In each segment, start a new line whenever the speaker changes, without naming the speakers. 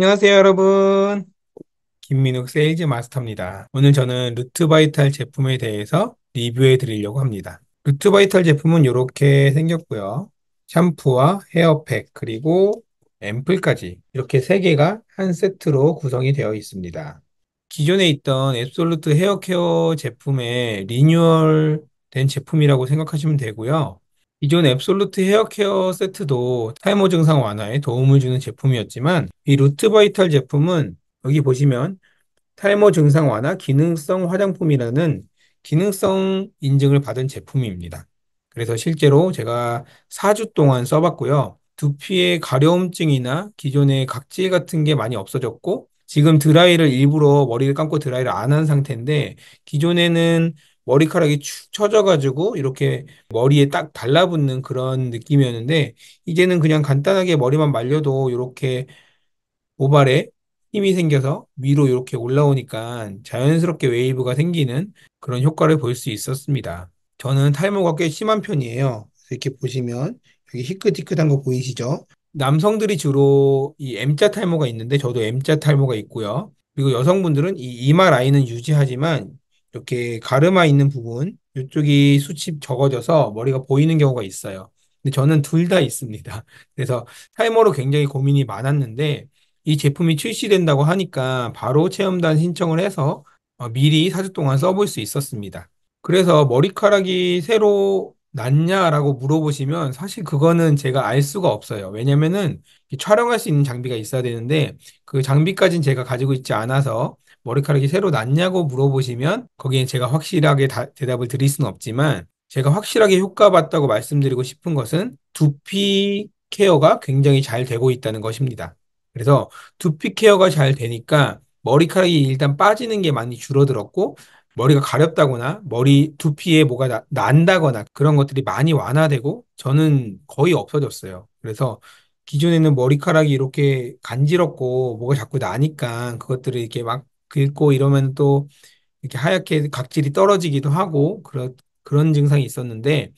안녕하세요, 여러분. 김민욱 세일즈 마스터입니다. 오늘 저는 루트바이탈 제품에 대해서 리뷰해 드리려고 합니다. 루트바이탈 제품은 이렇게 생겼고요. 샴푸와 헤어팩 그리고 앰플까지 이렇게 3 개가 한 세트로 구성이 되어 있습니다. 기존에 있던 앱솔루트 헤어케어 제품의 리뉴얼 된 제품이라고 생각하시면 되고요. 기존 앱솔루트 헤어케어 세트도 탈모 증상 완화에 도움을 주는 제품이었지만 이 루트바이탈 제품은 여기 보시면 탈모 증상 완화 기능성 화장품이라는 기능성 인증을 받은 제품입니다. 그래서 실제로 제가 4주 동안 써봤고요. 두피에 가려움증이나 기존의 각질 같은 게 많이 없어졌고 지금 드라이를 일부러 머리를 감고 드라이를 안 한 상태인데 기존에는 머리카락이 축 처져가지고 이렇게 머리에 딱 달라붙는 그런 느낌이었는데 이제는 그냥 간단하게 머리만 말려도 이렇게 모발에 힘이 생겨서 위로 이렇게 올라오니까 자연스럽게 웨이브가 생기는 그런 효과를 볼 수 있었습니다. 저는 탈모가 꽤 심한 편이에요. 이렇게 보시면 여기 희끗희끗한 거 보이시죠? 남성들이 주로 이 M자 탈모가 있는데 저도 M자 탈모가 있고요. 그리고 여성분들은 이 이마 라인은 유지하지만 이렇게 가르마 있는 부분 이쪽이 수치 적어져서 머리가 보이는 경우가 있어요. 근데 저는 둘 다 있습니다. 그래서 타이머로 굉장히 고민이 많았는데 이 제품이 출시된다고 하니까 바로 체험단 신청을 해서 어, 미리 4주 동안 써볼 수 있었습니다. 그래서 머리카락이 새로 났냐라고 물어보시면 사실 그거는 제가 알 수가 없어요. 왜냐면은 촬영할 수 있는 장비가 있어야 되는데 그 장비까지는 제가 가지고 있지 않아서 머리카락이 새로 났냐고 물어보시면 거기에 제가 확실하게 다, 대답을 드릴 수는 없지만 제가 확실하게 효과 봤다고 말씀드리고 싶은 것은 두피 케어가 굉장히 잘 되고 있다는 것입니다. 그래서 두피 케어가 잘 되니까 머리카락이 일단 빠지는 게 많이 줄어들었고 머리가 가렵다거나 머리 두피에 뭐가 나, 난다거나 그런 것들이 많이 완화되고 저는 거의 없어졌어요. 그래서 기존에는 머리카락이 이렇게 간지럽고 뭐가 자꾸 나니까 그것들을 이렇게 막 긁고 이러면 또 이렇게 하얗게 각질이 떨어지기도 하고 그런 그런 증상이 있었는데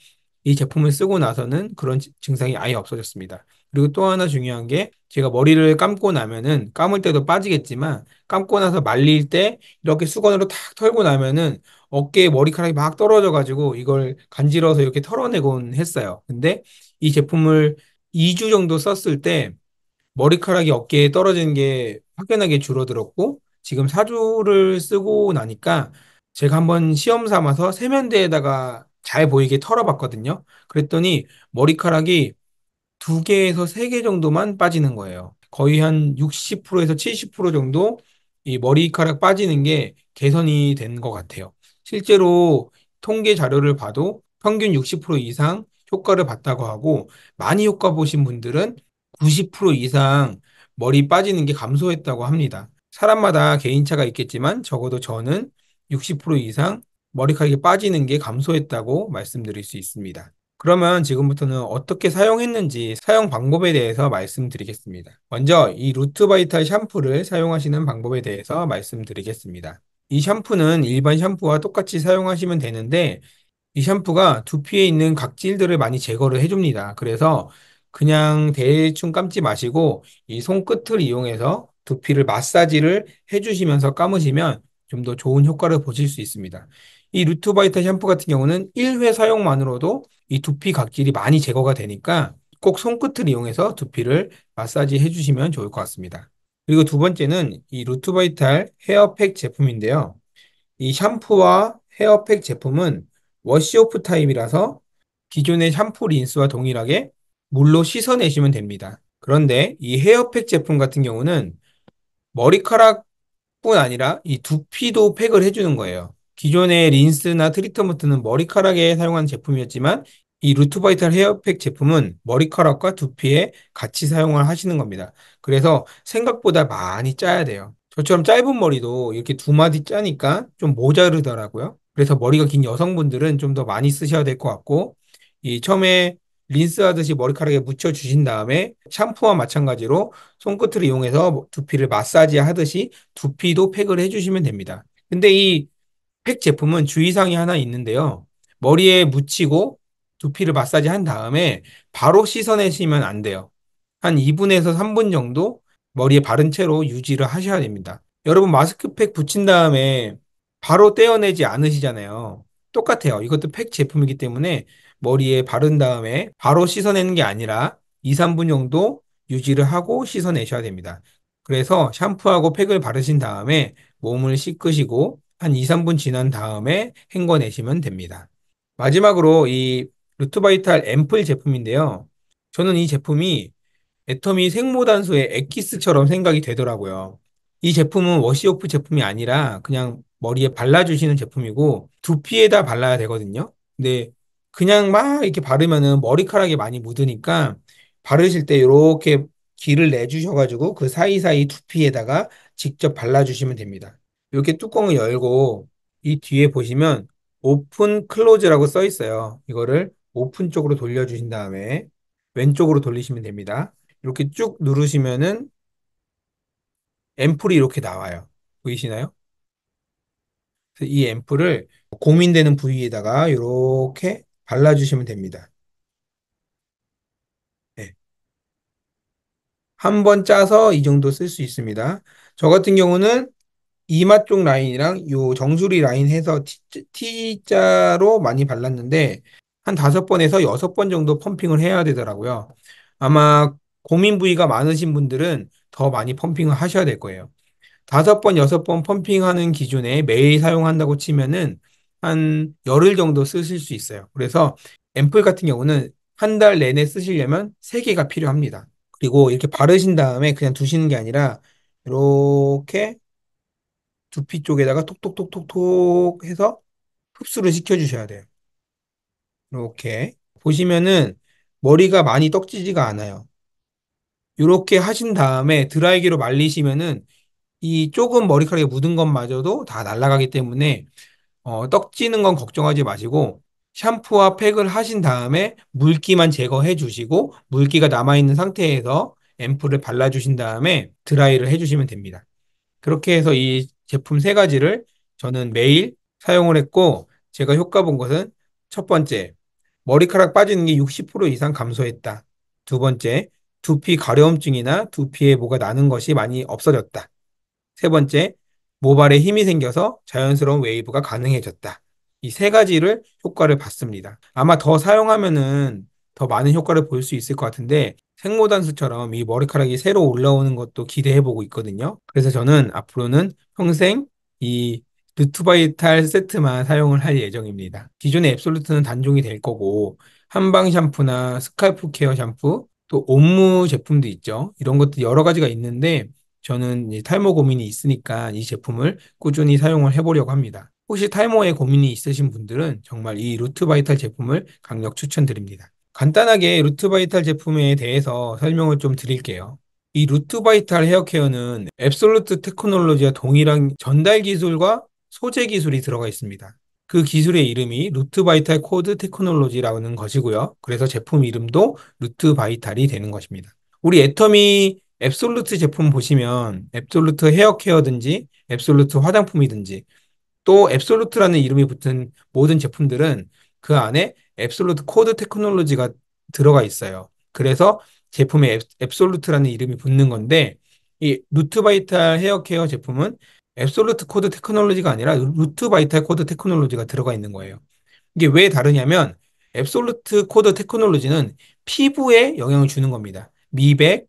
이 제품을 쓰고 나서는 그런 증상이 아예 없어졌습니다. 그리고 또 하나 중요한 게 제가 머리를 감고 나면은 감을 때도 빠지겠지만 감고 나서 말릴 때 이렇게 수건으로 탁 털고 나면은 어깨에 머리카락이 막 떨어져 가지고 이걸 간지러워서 이렇게 털어내곤 했어요. 근데 이 제품을 2주 정도 썼을 때 머리카락이 어깨에 떨어지는게 확연하게 줄어들었고 지금 사주를 쓰고 나니까 제가 한번 시험 삼아서 세면대에다가 잘 보이게 털어봤거든요. 그랬더니 머리카락이 두 개에서 세 개 정도만 빠지는 거예요. 거의 한 60%에서 70% 정도 이 머리카락 빠지는 게 개선이 된 것 같아요. 실제로 통계 자료를 봐도 평균 60% 이상 효과를 봤다고 하고 많이 효과 보신 분들은 90% 이상 머리 빠지는 게 감소했다고 합니다. 사람마다 개인차가 있겠지만 적어도 저는 60% 이상 머리카락이 빠지는 게 감소했다고 말씀드릴 수 있습니다. 그러면 지금부터는 어떻게 사용했는지 사용 방법에 대해서 말씀드리겠습니다. 먼저 이 루트바이탈 샴푸를 사용하시는 방법에 대해서 말씀드리겠습니다. 이 샴푸는 일반 샴푸와 똑같이 사용하시면 되는데 이 샴푸가 두피에 있는 각질들을 많이 제거를 해줍니다. 그래서 그냥 대충 감지 마시고 이 손끝을 이용해서 두피를 마사지를 해주시면서 감으시면 좀 더 좋은 효과를 보실 수 있습니다. 이 루트바이터 샴푸 같은 경우는 1회 사용만으로도 이 두피 각질이 많이 제거가 되니까 꼭 손끝을 이용해서 두피를 마사지 해주시면 좋을 것 같습니다. 그리고 두 번째는 이 루트바이탈 헤어팩 제품인데요. 이 샴푸와 헤어팩 제품은 워시오프 타입이라서 기존의 샴푸 린스와 동일하게 물로 씻어내시면 됩니다. 그런데 이 헤어팩 제품 같은 경우는 머리카락뿐 아니라 이 두피도 팩을 해주는 거예요. 기존의 린스나 트리트먼트는 머리카락에 사용하는 제품이었지만 이 루트바이탈 헤어팩 제품은 머리카락과 두피에 같이 사용을 하시는 겁니다. 그래서 생각보다 많이 짜야 돼요. 저처럼 짧은 머리도 이렇게 두 마디 짜니까 좀 모자르더라고요. 그래서 머리가 긴 여성분들은 좀 더 많이 쓰셔야 될 것 같고, 이 처음에 린스하듯이 머리카락에 묻혀 주신 다음에 샴푸와 마찬가지로 손끝을 이용해서 두피를 마사지 하듯이 두피도 팩을 해주시면 됩니다. 근데 이 팩 제품은 주의사항이 하나 있는데요. 머리에 묻히고 두피를 마사지 한 다음에 바로 씻어내시면 안 돼요. 한 2분에서 3분 정도 머리에 바른 채로 유지를 하셔야 됩니다. 여러분 마스크팩 붙인 다음에 바로 떼어내지 않으시잖아요. 똑같아요. 이것도 팩 제품이기 때문에 머리에 바른 다음에 바로 씻어내는 게 아니라 2, 3분 정도 유지를 하고 씻어내셔야 됩니다. 그래서 샴푸하고 팩을 바르신 다음에 몸을 씻으시고 한 2, 3분 지난 다음에 헹궈내시면 됩니다. 마지막으로 이 루트바이탈 앰플 제품인데요. 저는 이 제품이 애터미 생모단소의 액기스처럼 생각이 되더라고요. 이 제품은 워시오프 제품이 아니라 그냥 머리에 발라주시는 제품이고 두피에다 발라야 되거든요. 근데 그냥 막 이렇게 바르면은 머리카락이 많이 묻으니까 바르실 때 이렇게 길을 내주셔가지고 그 사이사이 두피에다가 직접 발라주시면 됩니다. 이렇게 뚜껑을 열고 이 뒤에 보시면 오픈 클로즈라고 써 있어요. 이거를 오픈 쪽으로 돌려주신 다음에 왼쪽으로 돌리시면 됩니다. 이렇게 쭉 누르시면은 앰플이 이렇게 나와요. 보이시나요? 이 앰플을 고민되는 부위에다가 이렇게 발라주시면 됩니다. 네. 한번 짜서 이 정도 쓸 수 있습니다. 저 같은 경우는 이마 쪽 라인이랑 요 정수리 라인 해서 T, 자로 많이 발랐는데 한 다섯 번에서 여섯 번 정도 펌핑을 해야 되더라고요. 아마 고민 부위가 많으신 분들은 더 많이 펌핑을 하셔야 될 거예요. 다섯 번, 여섯 번 펌핑하는 기준에 매일 사용한다고 치면은 한 열흘 정도 쓰실 수 있어요. 그래서 앰플 같은 경우는 한 달 내내 쓰시려면 3개가 필요합니다. 그리고 이렇게 바르신 다음에 그냥 두시는 게 아니라 이렇게 두피 쪽에다가 톡톡톡톡톡 해서 흡수를 시켜주셔야 돼요. 이렇게 보시면은 머리가 많이 떡지지가 않아요. 이렇게 하신 다음에 드라이기로 말리시면은 이 조금 머리카락에 묻은 것마저도 다 날아가기 때문에 어, 떡지는 건 걱정하지 마시고 샴푸와 팩을 하신 다음에 물기만 제거해 주시고 물기가 남아있는 상태에서 앰플을 발라주신 다음에 드라이를 해주시면 됩니다. 그렇게 해서 이 제품 세 가지를 저는 매일 사용을 했고 제가 효과 본 것은 첫 번째, 머리카락 빠지는 게 60% 이상 감소했다. 두 번째, 두피 가려움증이나 두피에 뭐가 나는 것이 많이 없어졌다. 세 번째, 모발에 힘이 생겨서 자연스러운 웨이브가 가능해졌다. 이 세 가지를 효과를 봤습니다. 아마 더 사용하면은 더 많은 효과를 볼 수 있을 것 같은데 생모단수처럼 이 머리카락이 새로 올라오는 것도 기대해보고 있거든요. 그래서 저는 앞으로는 평생 이 르투바이탈 세트만 사용을 할 예정입니다. 기존의 앱솔루트는 단종이 될 거고 한방 샴푸나 스칼프 케어 샴푸 또 옴무 제품도 있죠. 이런 것도 여러 가지가 있는데 저는 이 탈모 고민이 있으니까 이 제품을 꾸준히 사용을 해보려고 합니다. 혹시 탈모에 고민이 있으신 분들은 정말 이 루트바이탈 제품을 강력 추천드립니다. 간단하게 루트바이탈 제품에 대해서 설명을 좀 드릴게요. 이 루트바이탈 헤어케어는 앱솔루트 테크놀로지와 동일한 전달 기술과 소재 기술이 들어가 있습니다. 그 기술의 이름이 루트바이탈 코드 테크놀로지라는 것이고요. 그래서 제품 이름도 루트바이탈이 되는 것입니다. 우리 애터미 앱솔루트 제품 보시면 앱솔루트 헤어 케어든지 앱솔루트 화장품이든지 또 앱솔루트라는 이름이 붙은 모든 제품들은 그 안에 앱솔루트 코드 테크놀로지가 들어가 있어요. 그래서 제품에 앱, 앱솔루트라는 이름이 붙는 건데 이 루트바이탈 헤어 케어 제품은 앱솔루트 코드 테크놀로지가 아니라 루트바이탈 코드 테크놀로지가 들어가 있는 거예요. 이게 왜 다르냐면 앱솔루트 코드 테크놀로지는 피부에 영향을 주는 겁니다. 미백,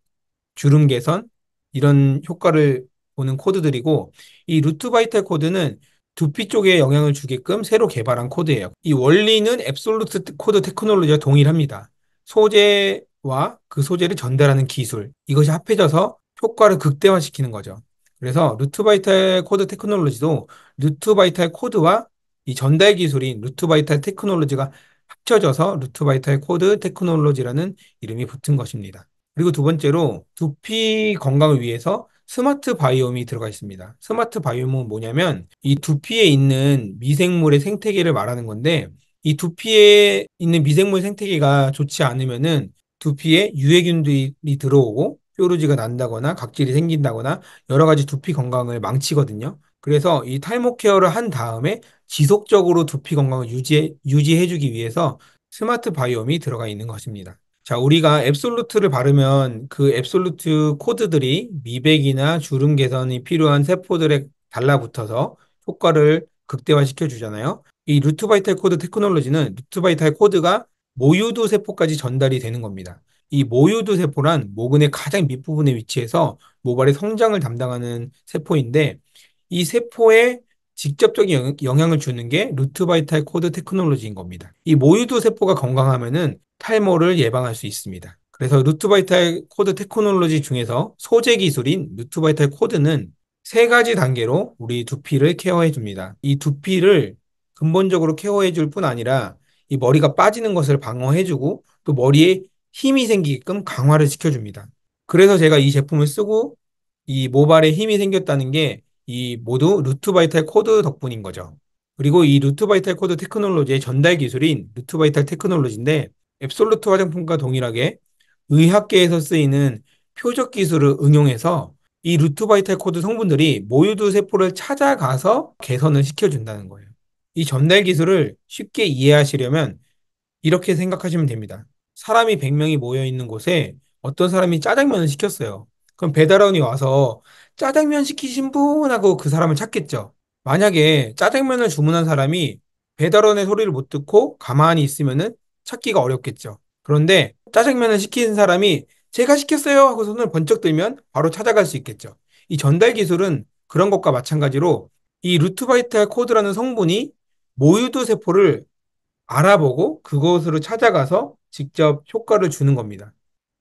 주름 개선 이런 효과를 보는 코드들이고 이 루트 바이탈 코드는 두피 쪽에 영향을 주게끔 새로 개발한 코드예요. 이 원리는 앱솔루트 코드 테크놀로지와 동일합니다. 소재와 그 소재를 전달하는 기술 이것이 합해져서 효과를 극대화시키는 거죠. 그래서 루트 바이탈 코드 테크놀로지도 루트 바이탈 코드와 이 전달 기술인 루트 바이탈 테크놀로지가 합쳐져서 루트 바이탈 코드 테크놀로지라는 이름이 붙은 것입니다. 그리고 두 번째로 두피 건강을 위해서 스마트 바이옴이 들어가 있습니다. 스마트 바이옴은 뭐냐면 이 두피에 있는 미생물의 생태계를 말하는 건데 이 두피에 있는 미생물 생태계가 좋지 않으면은 두피에 유해균들이 들어오고 뾰루지가 난다거나 각질이 생긴다거나 여러 가지 두피 건강을 망치거든요. 그래서 이 탈모 케어를 한 다음에 지속적으로 두피 건강을 유지 해 유지해주기 위해서 스마트 바이옴이 들어가 있는 것입니다. 자, 우리가 앱솔루트를 바르면 그 앱솔루트 코드들이 미백이나 주름 개선이 필요한 세포들에 달라붙어서 효과를 극대화시켜 주잖아요. 이 루트 바이탈 코드 테크놀로지는 루트 바이탈 코드가 모유두 세포까지 전달이 되는 겁니다. 이 모유두 세포란 모근의 가장 밑부분에 위치해서 모발의 성장을 담당하는 세포인데 이 세포에 직접적인 영향을 주는 게 루트 바이탈 코드 테크놀로지인 겁니다. 이 모유두 세포가 건강하면은 탈모를 예방할 수 있습니다. 그래서 루트바이탈 코드 테크놀로지 중에서 소재 기술인 루트바이탈 코드는 세 가지 단계로 우리 두피를 케어해 줍니다. 이 두피를 근본적으로 케어해 줄 뿐 아니라 이 머리가 빠지는 것을 방어해 주고 또 머리에 힘이 생기게끔 강화를 시켜줍니다. 그래서 제가 이 제품을 쓰고 이 모발에 힘이 생겼다는 게 이 모두 루트바이탈 코드 덕분인 거죠. 그리고 이 루트바이탈 코드 테크놀로지의 전달 기술인 루트바이탈 테크놀로지인데 앱솔루트 화장품과 동일하게 의학계에서 쓰이는 표적 기술을 응용해서 이 루트 바이탈 코드 성분들이 모유두 세포를 찾아가서 개선을 시켜준다는 거예요. 이 전달 기술을 쉽게 이해하시려면 이렇게 생각하시면 됩니다. 사람이 100명이 모여 있는 곳에 어떤 사람이 짜장면을 시켰어요. 그럼 배달원이 와서 짜장면 시키신 분 하고 그 사람을 찾겠죠. 만약에 짜장면을 주문한 사람이 배달원의 소리를 못 듣고 가만히 있으면은 찾기가 어렵겠죠. 그런데 짜장면을 시키는 사람이 제가 시켰어요 하고 손을 번쩍 들면 바로 찾아갈 수 있겠죠. 이 전달 기술은 그런 것과 마찬가지로 이 루트바이탈 코드라는 성분이 모유두 세포를 알아보고 그것으로 찾아가서 직접 효과를 주는 겁니다.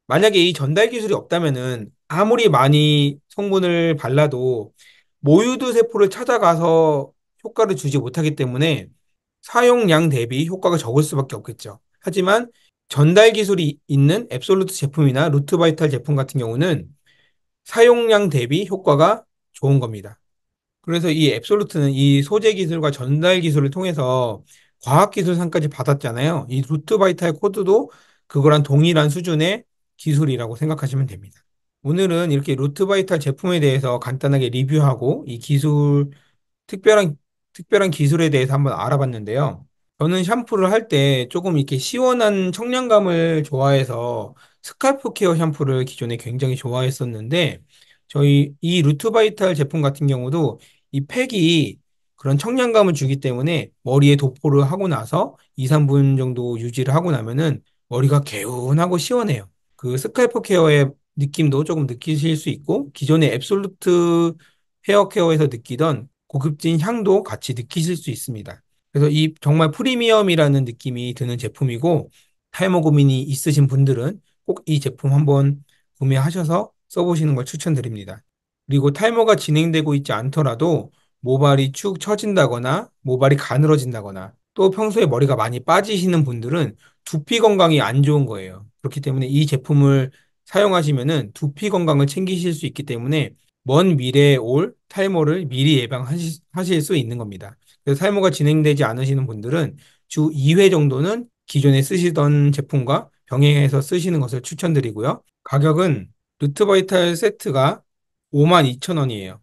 만약에 이 전달 기술이 없다면은 아무리 많이 성분을 발라도 모유두 세포를 찾아가서 효과를 주지 못하기 때문에 사용량 대비 효과가 적을 수밖에 없겠죠. 하지만 전달 기술이 있는 앱솔루트 제품이나 루트바이탈 제품 같은 경우는 사용량 대비 효과가 좋은 겁니다. 그래서 이 앱솔루트는 이 소재 기술과 전달 기술을 통해서 과학 기술 상까지 받았잖아요. 이 루트바이탈 코드도 그거랑 동일한 수준의 기술이라고 생각하시면 됩니다. 오늘은 이렇게 루트바이탈 제품에 대해서 간단하게 리뷰하고 이 기술 특별한 특별한 기술에 대해서 한번 알아봤는데요. 저는 샴푸를 할 때 조금 이렇게 시원한 청량감을 좋아해서 스칼프 케어 샴푸를 기존에 굉장히 좋아했었는데 저희 이 루트바이탈 제품 같은 경우도 이 팩이 그런 청량감을 주기 때문에 머리에 도포를 하고 나서 2, 3분 정도 유지를 하고 나면은 머리가 개운하고 시원해요. 그 스칼프 케어의 느낌도 조금 느끼실 수 있고 기존의 앱솔루트 헤어 케어에서 느끼던 고급진 향도 같이 느끼실 수 있습니다. 그래서 이 정말 프리미엄이라는 느낌이 드는 제품이고 탈모 고민이 있으신 분들은 꼭 이 제품 한번 구매하셔서 써보시는 걸 추천드립니다. 그리고 탈모가 진행되고 있지 않더라도 모발이 축 처진다거나 모발이 가늘어진다거나 또 평소에 머리가 많이 빠지시는 분들은 두피 건강이 안 좋은 거예요. 그렇기 때문에 이 제품을 사용하시면은 두피 건강을 챙기실 수 있기 때문에 먼 미래에 올 탈모를 미리 예방하실 수 있는 겁니다. 그래서 사유무가 진행되지 않으시는 분들은 주 2회 정도는 기존에 쓰시던 제품과 병행해서 쓰시는 것을 추천드리고요. 가격은 루트바이탈 세트가 52,000원이에요.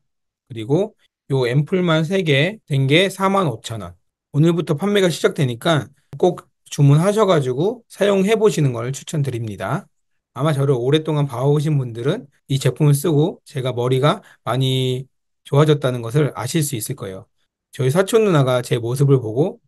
그리고 요 앰플만 3개 된게 45,000원. 오늘부터 판매가 시작되니까 꼭 주문하셔가지고 사용해보시는 걸 추천드립니다. 아마 저를 오랫동안 봐오신 분들은 이 제품을 쓰고 제가 머리가 많이 좋아졌다는 것을 아실 수 있을 거예요. 저희 사촌 누나가 제 모습을 보고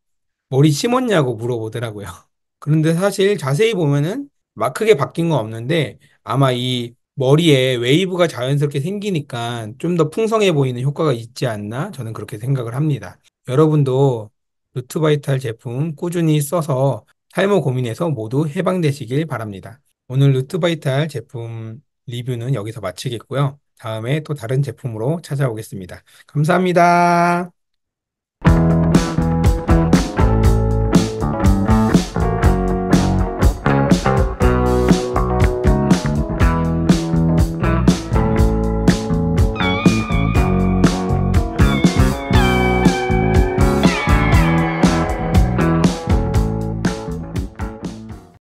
머리 심었냐고 물어보더라고요. 그런데 사실 자세히 보면은 막 크게 바뀐 건 없는데 아마 이 머리에 웨이브가 자연스럽게 생기니까 좀 더 풍성해 보이는 효과가 있지 않나 저는 그렇게 생각을 합니다. 여러분도 루트바이탈 제품 꾸준히 써서 탈모 고민에서 모두 해방되시길 바랍니다. 오늘 루트바이탈 제품 리뷰는 여기서 마치겠고요. 다음에 또 다른 제품으로 찾아오겠습니다. 감사합니다. you